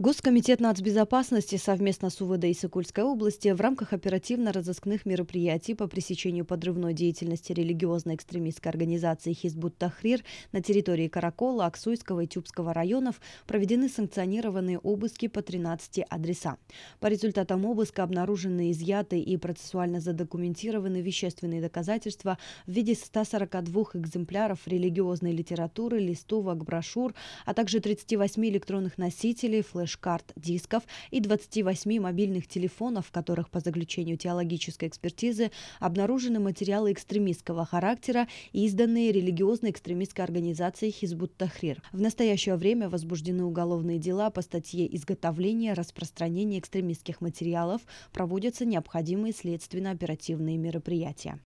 Госкомитет нацбезопасности совместно с УВД Иссыкульской области в рамках оперативно-розыскных мероприятий по пресечению подрывной деятельности религиозно-экстремистской организации «Хизбут Тахрир» на территории Каракола, Аксуйского и Тюбского районов проведены санкционированные обыски по 13 адресам. По результатам обыска обнаружены изъяты и процессуально задокументированы вещественные доказательства в виде 142 экземпляров религиозной литературы, листовок, брошюр, а также 38 электронных носителей, флеш флеш-карт дисков и 28 мобильных телефонов, в которых по заключению теологической экспертизы обнаружены материалы экстремистского характера, изданные религиозной экстремистской организацией Хизбут Тахрир. В настоящее время возбуждены уголовные дела по статье изготовления, распространения экстремистских материалов, проводятся необходимые следственно-оперативные мероприятия.